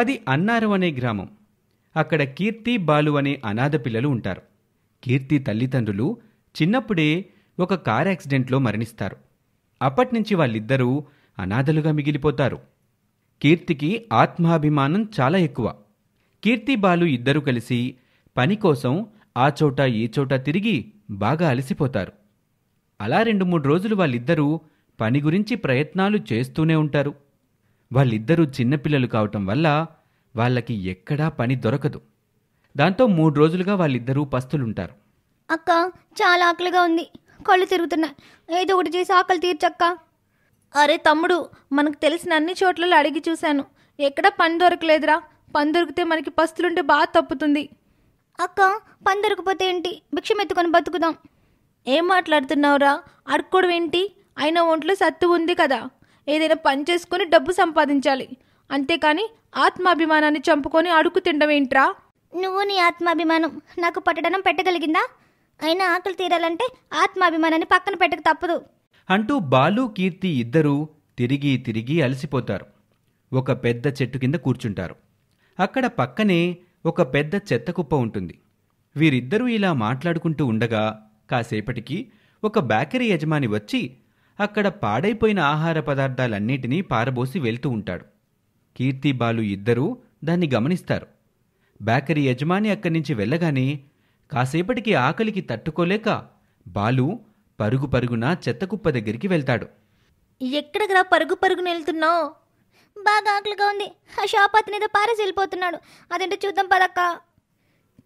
అది అన్నారం అనే గ్రామం అక్కడ కీర్తి బాలు అనే అనాథ పిల్లలు ఉంటారు కీర్తి తల్లిదండ్రులు చిన్నప్పుడే ఒక కార్ యాక్సిడెంట్లో మరణిస్తారు అప్పట్నుంచి వాళ్ళిద్దరూ అనాథలుగా మిగిలిపోతారు కీర్తికి ఆత్మాభిమానం చాలా ఎక్కువ కీర్తి బాలు ఇద్దరూ కలిసి పని కోసం ఆ చోట ఈ చోట తిరిగి బాగా అలసిపోతారు అలా రెండు మూడు రోజులు వాళ్ళిద్దరూ పని గురించి ప్రయత్నాలు చేస్తూనే ఉంటారు వాళ్ళిద్దరూ చిన్నపిల్లలు కావటం వల్ల వాళ్ళకి ఎక్కడా పని దొరకదు దాంతో మూడు రోజులుగా వాళ్ళిద్దరూ పస్తులుంటారు అక్క చాలా ఆకలిగా ఉంది కళ్ళు తిరుగుతున్నాయి ఏదో ఒకటి చేసి ఆకలి తీర్చక్క అరే తమ్ముడు మనకు తెలిసిన అన్ని చోట్లలో అడిగి చూశాను ఎక్కడ పని దొరకలేదురా పని దొరికితే మనకి పస్తులుంటే బాగా తప్పుతుంది అక్క పని దొరకపోతే ఏంటి భిక్షం ఎత్తుకొని బతుకుదాం ఏం మాట్లాడుతున్నావురా అడుక్కోడు ఏంటి అయినా ఒంట్లో సత్తు ఉంది కదా ఏదైనా పని చేసుకుని డబ్బు సంపాదించాలి అంతేకాని ఆత్మాభిమానాన్ని చంపుకొని అడుగు తినడమేంట్రా నువ్వు నీ ఆత్మాభిమానం నాకు పట్టడనం పెట్టగలిగిందా అయినా ఆకలి తీరాలంటే ఆత్మాభిమానాన్ని పక్కన పెట్టక తప్పదు అంటూ బాలు కీర్తి ఇద్దరూ తిరిగి తిరిగి అలసిపోతారు ఒక పెద్ద చెట్టు కింద కూర్చుంటారు అక్కడ పక్కనే ఒక పెద్ద చెత్త కుప్ప ఉంటుంది వీరిద్దరూ ఇలా మాట్లాడుకుంటూ ఉండగా కాసేపటికి ఒక బేకరీ యజమాని వచ్చి అక్కడ పాడైపోయిన ఆహార పదార్థాలన్నిటినీ పారబోసి వెళ్తూ ఉంటాడు కీర్తి బాలు ఇద్దరూ దాన్ని గమనిస్తారు బేకరీ యజమాని అక్కడి నుంచి వెళ్ళగానే కాసేపటికి ఆకలికి తట్టుకోలేక బాలు పరుగు పరుగున చెత్తకుప్ప దగ్గరికి వెళ్తాడు ఎక్కడికరా పరుగు పరుగున వెళ్తున్నావు బాగా ఆకలిగా ఉంది ఆ షాప్ అతని ఏదో పారేసి వెళ్ళిపోతున్నాడు అదేంటో చూద్దాం పదక్క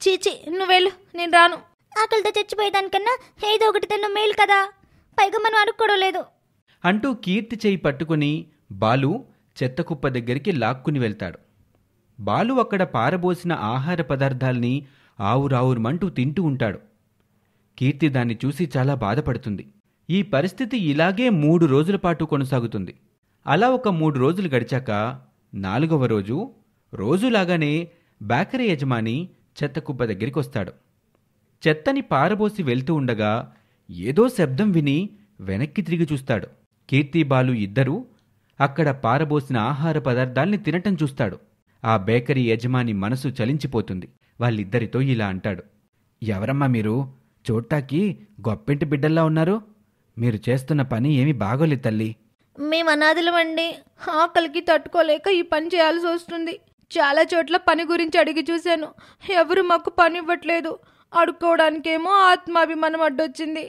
చీచి నువ్వు వెళ్ళు నేను రాను ఆకలితో చచ్చిపోయేదానికన్నా ఏదో ఒకటి తిన్న మేలు కదా పైగా మనం అడుక్కోవడం లేదు అంటూ కీర్తి చేయి పట్టుకుని బాలు చెత్తకుప్ప దగ్గరికి లాక్కుని వెళ్తాడు బాలు అక్కడ పారబోసిన ఆహార పదార్థాల్ని ఆవురావురుమంటూ తింటూ ఉంటాడు కీర్తి దాన్ని చూసి చాలా బాధపడుతుంది ఈ పరిస్థితి ఇలాగే మూడు రోజుల పాటు కొనసాగుతుంది అలా ఒక మూడు రోజులు గడిచాక నాలుగవ రోజు రోజులాగానే బేకరీ యజమాని చెత్తకుప్ప దగ్గరికి వస్తాడు చెత్తని పారబోసి వెళ్తూ ఉండగా ఏదో శబ్దం విని వెనక్కి తిరిగి చూస్తాడు కీర్తిబాలు ఇద్దరూ అక్కడ పారబోసిన ఆహార పదార్థాల్ని తినటం చూస్తాడు ఆ బేకరీ యజమాని మనసు చలించిపోతుంది వాళ్ళిద్దరితో ఇలా అంటాడు ఎవరమ్మా మీరు చూడ్టాకి గొప్పింటి బిడ్డల్లా ఉన్నారు మీరు చేస్తున్న పని ఏమి బాగోలేదు తల్లి మేము అనాథలమండి ఆకలికి తట్టుకోలేక ఈ పని చేయాల్సి వస్తుంది చాలా చోట్ల పని గురించి అడిగి చూశాను ఎవరు మాకు పని ఇవ్వట్లేదు అడుక్కోవడానికేమో ఆత్మాభిమానం అడ్డొచ్చింది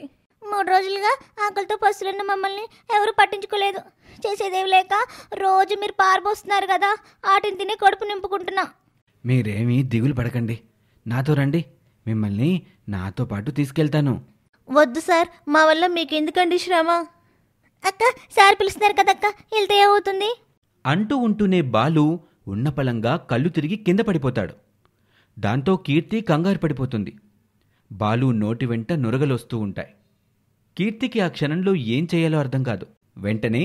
మూడు రోజులుగా ఆకలితో పసులున్న మమ్మల్ని ఎవరు పట్టించుకోలేదు చేసేదేవి లేక రోజు మీరు పారబోస్తున్నారు కదా ఆటిని తిని కడుపు నింపుకుంటున్నా మీరేమీ దిగులు పడకండి నాతో రండి మిమ్మల్ని నాతో పాటు తీసుకెళ్తాను వద్దు సార్ మా వల్ల మీకు ఎందుకండి శ్రమ అక్క సార్ పిలుస్తున్నారు కదక్క వెళ్తే ఏమవుతుంది అంటూ ఉంటూనే బాలు పలంగా కళ్ళు తిరిగి కింద పడిపోతాడు దాంతో కీర్తి కంగారు పడిపోతుంది బాలు నోటి వెంట నురగలొస్తూ ఉంటాయి కీర్తికి ఆ క్షణంలో ఏం చేయాలో అర్థం కాదు వెంటనే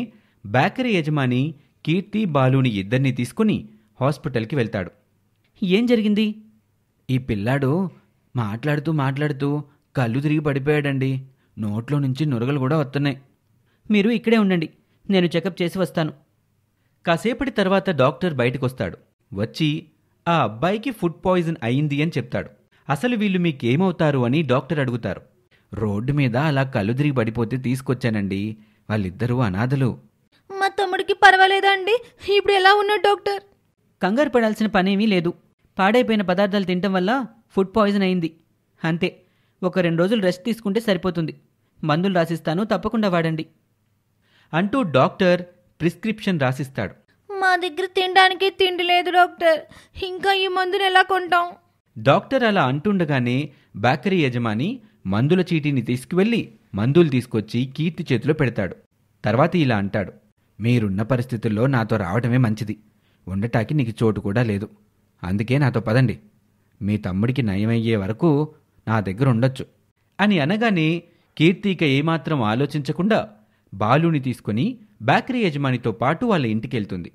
బేకరీ యజమాని కీర్తి బాలుని ఇద్దరినీ తీసుకుని హాస్పిటల్కి వెళ్తాడు ఏం జరిగింది ఈ పిల్లాడు మాట్లాడుతూ మాట్లాడుతూ కళ్ళు తిరిగి పడిపోయాడండి నోట్లో నుంచి నురగలు కూడా వస్తున్నాయి మీరు ఇక్కడే ఉండండి నేను చెకప్ చేసి వస్తాను కాసేపటి తర్వాత డాక్టర్ బయటకొస్తాడు వచ్చి ఆ అబ్బాయికి ఫుడ్ పాయిజన్ అయింది అని చెప్తాడు అసలు వీళ్ళు మీకేమవుతారు అని డాక్టర్ అడుగుతారు రోడ్డు మీద అలా కళ్ళు తిరిగి పడిపోతే తీసుకొచ్చానండి వాళ్ళిద్దరూ అనాథలు మా తమ్ముడికి పర్వాలేదండి ఇప్పుడు ఎలా ఉన్నాడు డాక్టర్ కంగారు పడాల్సిన పనేమీ లేదు పాడైపోయిన పదార్థాలు తినటం వల్ల ఫుడ్ పాయిజన్ అయింది అంతే ఒక రెండు రోజులు రెస్ట్ తీసుకుంటే సరిపోతుంది మందులు రాసిస్తాను తప్పకుండా వాడండి అంటూ డాక్టర్ ప్రిస్క్రిప్షన్ రాసిస్తాడు మా దగ్గర తినడానికి తిండి లేదు డాక్టర్ ఇంకా ఈ మందులు ఎలా కొంటాం డాక్టర్ అలా అంటుండగానే బేకరీ యజమాని మందుల చీటీని తీసుకువెళ్ళి మందులు తీసుకొచ్చి కీర్తి చేతిలో పెడతాడు తర్వాత ఇలా అంటాడు మీరున్న పరిస్థితుల్లో నాతో రావటమే మంచిది ఉండటానికి నీకు చోటు కూడా లేదు అందుకే నాతో పదండి మీ తమ్ముడికి నయమయ్యే వరకు నా దగ్గర ఉండొచ్చు అని అనగానే కీర్తిక ఏమాత్రం ఆలోచించకుండా బాలుని తీసుకుని బేకరీ యజమానితో పాటు వాళ్ళ ఇంటికెళ్తుంది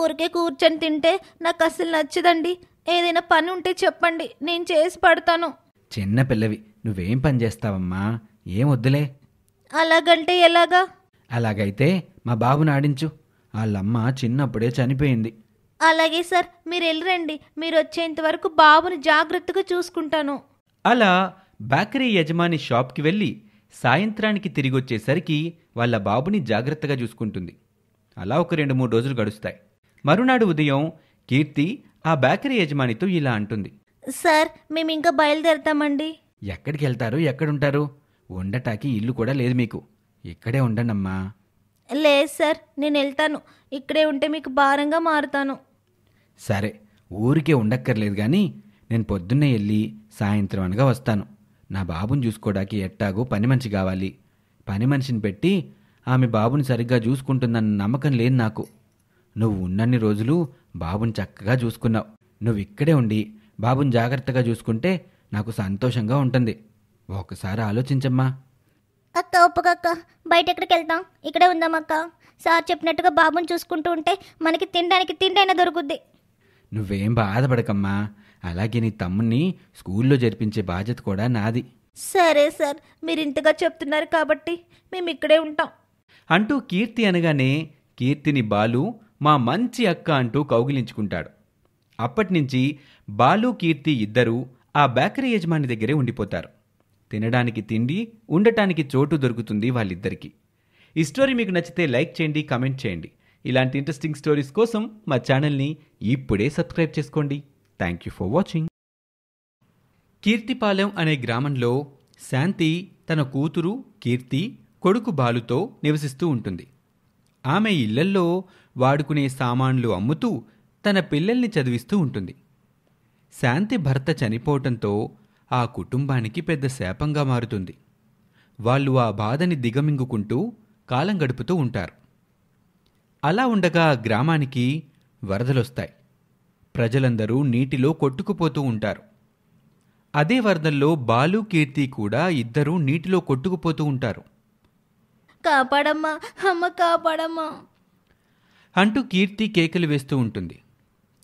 ఊరికే కూర్చొని తింటే నాకు అసలు నచ్చదండి ఏదైనా పని ఉంటే చెప్పండి నేను చేసి పడతాను చిన్న పిల్లవి నువ్వేం పని చేస్తావమ్మా ఏం వద్దులే అలాగంటే ఎలాగా అలాగైతే మా బాబుని ఆడించు వాళ్ళమ్మ చిన్నప్పుడే చనిపోయింది అలాగే సార్ మీరు వెళ్ళరండి మీరు వచ్చేంత వరకు బాబుని జాగ్రత్తగా చూసుకుంటాను అలా బేకరీ యజమాని షాప్కి వెళ్ళి సాయంత్రానికి తిరిగి వచ్చేసరికి వాళ్ళ బాబుని జాగ్రత్తగా చూసుకుంటుంది అలా ఒక రెండు మూడు రోజులు గడుస్తాయి మరునాడు ఉదయం కీర్తి ఆ బేకరీ యజమానితో ఇలా అంటుంది సార్ మేము ఇంకా బయలుదేరతామండి ఎక్కడికి వెళ్తారు ఎక్కడుంటారు ఉండటానికి ఇల్లు కూడా లేదు మీకు ఇక్కడే ఉండనమ్మా లేదు సార్ నేను వెళ్తాను ఇక్కడే ఉంటే మీకు భారంగా మారుతాను సరే ఊరికే ఉండక్కర్లేదు కానీ నేను పొద్దున్నే వెళ్ళి సాయంత్రం అనగా వస్తాను నా బాబుని చూసుకోవడానికి ఎట్టాగో పని మనిషి కావాలి పని మనిషిని పెట్టి ఆమె బాబుని సరిగ్గా చూసుకుంటుందన్న నమ్మకం లేదు నాకు నువ్వు ఉన్నన్ని రోజులు బాబుని చక్కగా చూసుకున్నావు నువ్వు ఇక్కడే ఉండి బాబుని జాగ్రత్తగా చూసుకుంటే నాకు సంతోషంగా ఉంటుంది ఒకసారి ఆలోచించమ్మా అక్క ఒప్పుకక్క బయట ఎక్కడికి వెళ్తాం ఇక్కడే ఉందామక్క సార్ చెప్పినట్టుగా బాబుని చూసుకుంటూ ఉంటే మనకి తినడానికి తిండైనా దొరుకుద్ది నువ్వేం బాధపడకమ్మా అలాగే నీ తమ్ముని స్కూల్లో జరిపించే బాధ్యత కూడా నాది సరే సార్ మీరు ఇంతగా చెప్తున్నారు కాబట్టి మేము ఇక్కడే ఉంటాం అంటూ కీర్తి అనగానే కీర్తిని బాలు మా మంచి అక్క అంటూ కౌగిలించుకుంటాడు అప్పటినుంచి బాలు కీర్తి ఇద్దరూ ఆ బేకరీ యజమాని దగ్గరే ఉండిపోతారు తినడానికి తిండి ఉండటానికి చోటు దొరుకుతుంది వాళ్ళిద్దరికీ ఈ స్టోరీ మీకు నచ్చితే లైక్ చేయండి కమెంట్ చేయండి ఇలాంటి ఇంట్రెస్టింగ్ స్టోరీస్ కోసం మా ఛానల్ని ఇప్పుడే సబ్స్క్రైబ్ చేసుకోండి thank you for watching Keerthipalem అనే గ్రామంలో శాంతి తన కూతురు కీర్తి కొడుకు బాలుతో నివసిస్తూ ఉంటుంది ఆమె ఇళ్లల్లో వాడుకునే సామాన్లు అమ్ముతూ తన పిల్లల్ని చదివిస్తూ ఉంటుంది శాంతి భర్త చనిపోవటంతో ఆ కుటుంబానికి పెద్ద శాపంగా మారుతుంది వాళ్ళు ఆ బాధని దిగమింగుకుంటూ కాలం గడుపుతూ ఉంటారు అలా ఉండగా గ్రామానికి వరదలొస్తాయి ప్రజలందరూ నీటిలో కొట్టుకుపోతూ ఉంటారు అదే వరదల్లో బాలు కీర్తి కూడా ఇద్దరూ నీటిలో కొట్టుకుపోతూ ఉంటారు కాపాడమ్మా అమ్మ కాపాడమ్మా అంటూ కీర్తి కేకలు వేస్తూ ఉంటుంది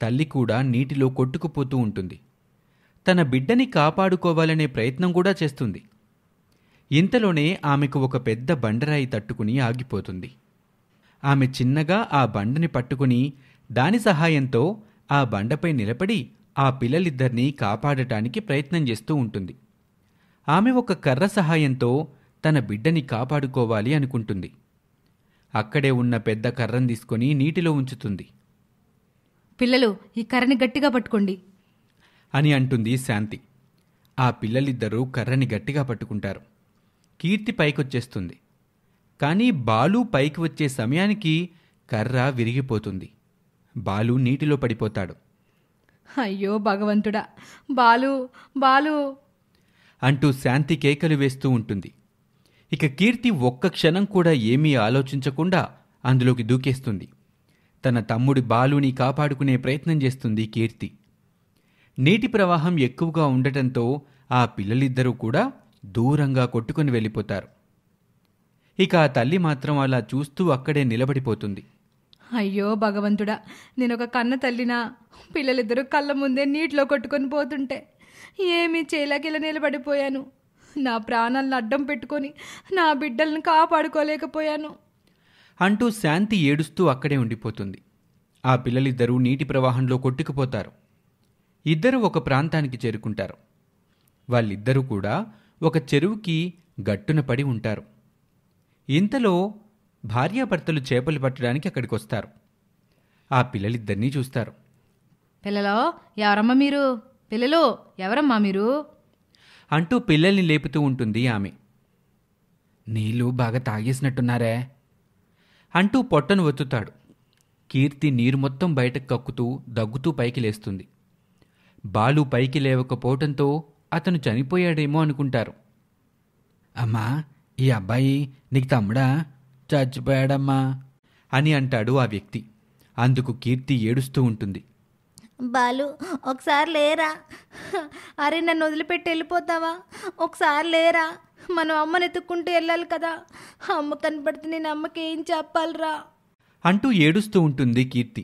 తల్లి కూడా నీటిలో కొట్టుకుపోతూ ఉంటుంది తన బిడ్డని కాపాడుకోవాలనే ప్రయత్నం కూడా చేస్తుంది ఇంతలోనే ఆమెకు ఒక పెద్ద బండరాయి తట్టుకుని ఆగిపోతుంది ఆమె చిన్నగా ఆ బండని పట్టుకుని దాని సహాయంతో ఆ బండపై నిలబడి ఆ పిల్లలిద్దరినీ కాపాడటానికి ప్రయత్నం చేస్తూ ఉంటుంది ఆమె ఒక కర్ర సహాయంతో తన బిడ్డని కాపాడుకోవాలి అనుకుంటుంది అక్కడే ఉన్న పెద్ద కర్రను తీసుకొని నీటిలో ఉంచుతుంది పిల్లలు ఈ కర్రని గట్టిగా పట్టుకోండి అని అంటుంది శాంతి ఆ పిల్లలిద్దరూ కర్రని గట్టిగా పట్టుకుంటారు కీర్తి పైకొచ్చేస్తుంది కానీ బాలు పైకి వచ్చే సమయానికి కర్ర విరిగిపోతుంది బాలు నీటిలో పడిపోతాడు అయ్యో భగవంతుడా బాలు బాలు అంటూ శాంతి కేకలు వేస్తూ ఉంటుంది ఇక కీర్తి ఒక్క క్షణం కూడా ఏమీ ఆలోచించకుండా అందులోకి దూకేస్తుంది తన తమ్ముడి బాలుని కాపాడుకునే ప్రయత్నం చేస్తుంది కీర్తి నీటి ప్రవాహం ఎక్కువగా ఉండటంతో ఆ పిల్లలిద్దరూ కూడా దూరంగా కొట్టుకుని వెళ్ళిపోతారు ఇక ఆ తల్లి మాత్రం అలా చూస్తూ అక్కడే నిలబడిపోతుంది అయ్యో భగవంతుడా నేనొక కన్న తల్లినా పిల్లలిద్దరూ కళ్ళ ముందే నీటిలో కొట్టుకొని పోతుంటే ఏమీ చేయలేక ఇలా నిలబడిపోయాను నా ప్రాణాలను అడ్డం పెట్టుకొని నా బిడ్డలను కాపాడుకోలేకపోయాను అంటూ శాంతి ఏడుస్తూ అక్కడే ఉండిపోతుంది ఆ పిల్లలిద్దరూ నీటి ప్రవాహంలో కొట్టుకుపోతారు ఇద్దరు ఒక ప్రాంతానికి చేరుకుంటారు వాళ్ళిద్దరూ కూడా ఒక చెరువుకి గట్టున పడి ఉంటారు ఇంతలో భార్యాభర్తలు చేపలు పట్టడానికి అక్కడికి వస్తారు ఆ పిల్లలిద్దరినీ చూస్తారు పిల్లలో ఎవరమ్మా మీరు పిల్లలు ఎవరమ్మా మీరు అంటూ పిల్లల్ని లేపుతూ ఉంటుంది ఆమె నీళ్ళు బాగా తాగేసినట్టున్నారే అంటూ పొట్టను ఒత్తుతాడు కీర్తి నీరు మొత్తం బయటకు కక్కుతూ దగ్గుతూ పైకి లేస్తుంది బాలు పైకి లేవకపోవటంతో అతను చనిపోయాడేమో అనుకుంటారు అమ్మా ఈ అబ్బాయి నీకు తమ్ముడా చచ్చిపోయాడమ్మా అని అంటాడు ఆ వ్యక్తి అందుకు కీర్తి ఏడుస్తూ ఉంటుంది బాలు ఒకసారి లేరా అరే నన్ను వదిలిపెట్టి వెళ్ళిపోతావా ఒకసారి లేరా మనం అమ్మని ఎత్తుక్కుంటూ వెళ్ళాలి కదా అమ్మ కనపడితే నేను అమ్మకి ఏం చెప్పాలరా అంటూ ఏడుస్తూ ఉంటుంది కీర్తి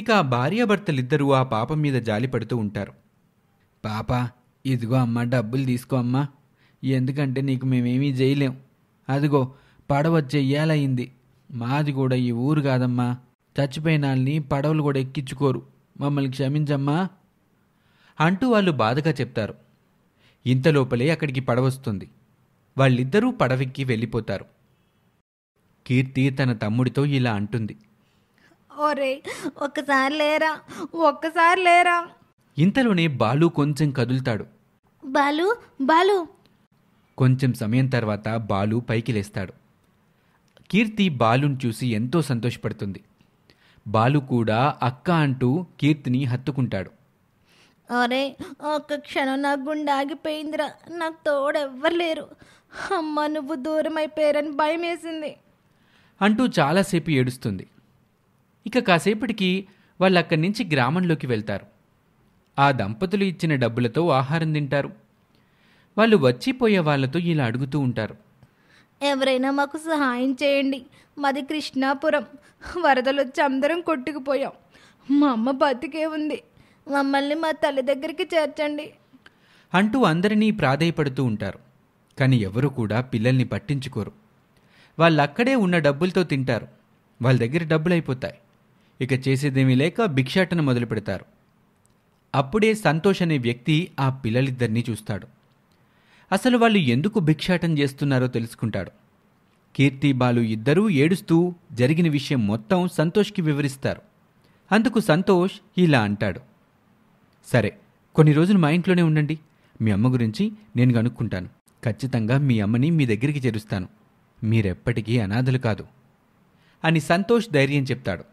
ఇక భార్యాభర్తలిద్దరూ ఆ పాప మీద జాలి పడుతూ ఉంటారు పాప ఇదిగో అమ్మ డబ్బులు తీసుకో అమ్మా ఎందుకంటే నీకు మేమేమీ చేయలేం అదిగో పడవ చెయ్యాలయింది మాది కూడా ఈ ఊరు కాదమ్మా చచ్చిపోయిన వాళ్ళని పడవలు కూడా ఎక్కించుకోరు మమ్మల్ని క్షమించమ్మా అంటూ వాళ్ళు బాధగా చెప్తారు ఇంతలోపలే అక్కడికి పడవస్తుంది వాళ్ళిద్దరూ పడవెక్కి వెళ్ళిపోతారు కీర్తి తన తమ్ముడితో ఇలా అంటుంది ఒరే ఒక్కసారి లేరా ఒక్కసారి లేరా ఇంతలోనే బాలు కొంచెం కదులుతాడు బాలు బాలు కొంచెం సమయం తర్వాత బాలు పైకి లేస్తాడు కీర్తి బాలును చూసి ఎంతో సంతోషపడుతుంది బాలు కూడా అక్క అంటూ కీర్తిని హత్తుకుంటాడు అరే ఒక్క క్షణం నా గుండె ఆగిపోయిందిరా నాకు తోడెవ్వరు అమ్మ నువ్వు దూరం అయిపోయారని భయం వేసింది అంటూ చాలాసేపు ఏడుస్తుంది ఇక కాసేపటికి వాళ్ళు అక్కడి నుంచి గ్రామంలోకి వెళ్తారు ఆ దంపతులు ఇచ్చిన డబ్బులతో ఆహారం తింటారు వాళ్ళు వచ్చిపోయే వాళ్ళతో ఇలా అడుగుతూ ఉంటారు ఎవరైనా మాకు సహాయం చేయండి మాది కృష్ణాపురం వరదలు వచ్చి అందరం కొట్టుకుపోయాం మా అమ్మ బతికే ఉంది మమ్మల్ని మా తల్లి దగ్గరికి చేర్చండి అంటూ అందరినీ ప్రాధేయపడుతూ ఉంటారు కానీ ఎవరు కూడా పిల్లల్ని పట్టించుకోరు వాళ్ళక్కడే ఉన్న డబ్బులతో తింటారు వాళ్ళ దగ్గర డబ్బులు అయిపోతాయి ఇక చేసేదేమీ లేక భిక్షాటన మొదలు పెడతారు అప్పుడే సంతోష్ అనే వ్యక్తి ఆ పిల్లలిద్దరినీ చూస్తాడు అసలు వాళ్ళు ఎందుకు భిక్షాటం చేస్తున్నారో తెలుసుకుంటాడు కీర్తి బాలు ఇద్దరూ ఏడుస్తూ జరిగిన విషయం మొత్తం సంతోష్కి వివరిస్తారు అందుకు సంతోష్ ఇలా అంటాడు సరే కొన్ని రోజులు మా ఇంట్లోనే ఉండండి మీ అమ్మ గురించి నేను కనుక్కుంటాను ఖచ్చితంగా మీ అమ్మని మీ దగ్గరికి చేరుస్తాను మీరెప్పటికీ అనాథలు కాదు అని సంతోష్ ధైర్యం చెప్తాడు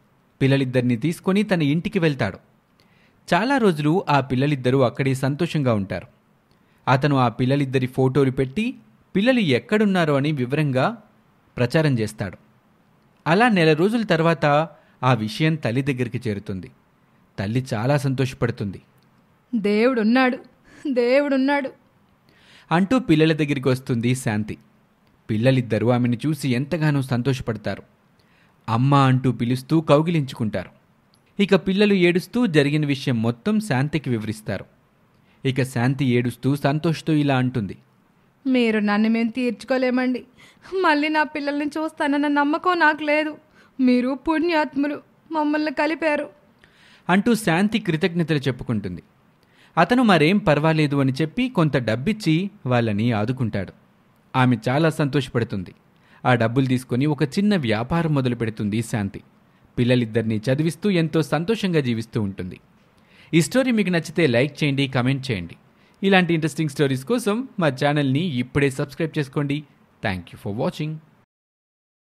పిల్లలిద్దరిని తీసుకొని తన ఇంటికి వెళ్తాడు చాలా రోజులు ఆ పిల్లలిద్దరూ అక్కడే సంతోషంగా ఉంటారు అతను ఆ పిల్లలిద్దరి ఫోటోలు పెట్టి పిల్లలు ఎక్కడున్నారో అని వివరంగా ప్రచారం చేస్తాడు అలా నెల రోజుల తర్వాత ఆ విషయం తల్లి దగ్గరికి చేరుతుంది తల్లి చాలా సంతోషపడుతుంది దేవుడున్నాడు దేవుడున్నాడు అంటూ పిల్లల దగ్గరికి వస్తుంది శాంతి పిల్లలిద్దరూ ఆమెను చూసి ఎంతగానో సంతోషపడతారు అమ్మ అంటూ పిలుస్తూ కౌగిలించుకుంటారు ఇక పిల్లలు ఏడుస్తూ జరిగిన విషయం మొత్తం శాంతికి వివరిస్తారు ఇక శాంతి ఏడుస్తూ సంతోష్తో ఇలా అంటుంది మీరు నన్ను మేము తీర్చుకోలేమండి మళ్ళీ నా పిల్లల్ని చూస్తానన్న నమ్మకం నాకు లేదు మీరు పుణ్యాత్ములు మమ్మల్ని కలిపారు అంటూ శాంతి కృతజ్ఞతలు చెప్పుకుంటుంది అతను మరేం పర్వాలేదు అని చెప్పి కొంత డబ్బిచ్చి వాళ్ళని ఆదుకుంటాడు ఆమె చాలా సంతోషపడుతుంది ఆ డబ్బులు తీసుకొని ఒక చిన్న వ్యాపారం మొదలు పెడుతుంది శాంతి పిల్లలిద్దరినీ చదివిస్తూ ఎంతో సంతోషంగా జీవిస్తూ ఉంటుంది ఈ స్టోరీ మీకు నచ్చితే లైక్ చేయండి కమెంట్ చేయండి ఇలాంటి ఇంట్రెస్టింగ్ స్టోరీస్ కోసం మా ఛానల్ని ఇప్పుడే సబ్స్క్రైబ్ చేసుకోండి థ్యాంక్ యూ ఫర్ వాచింగ్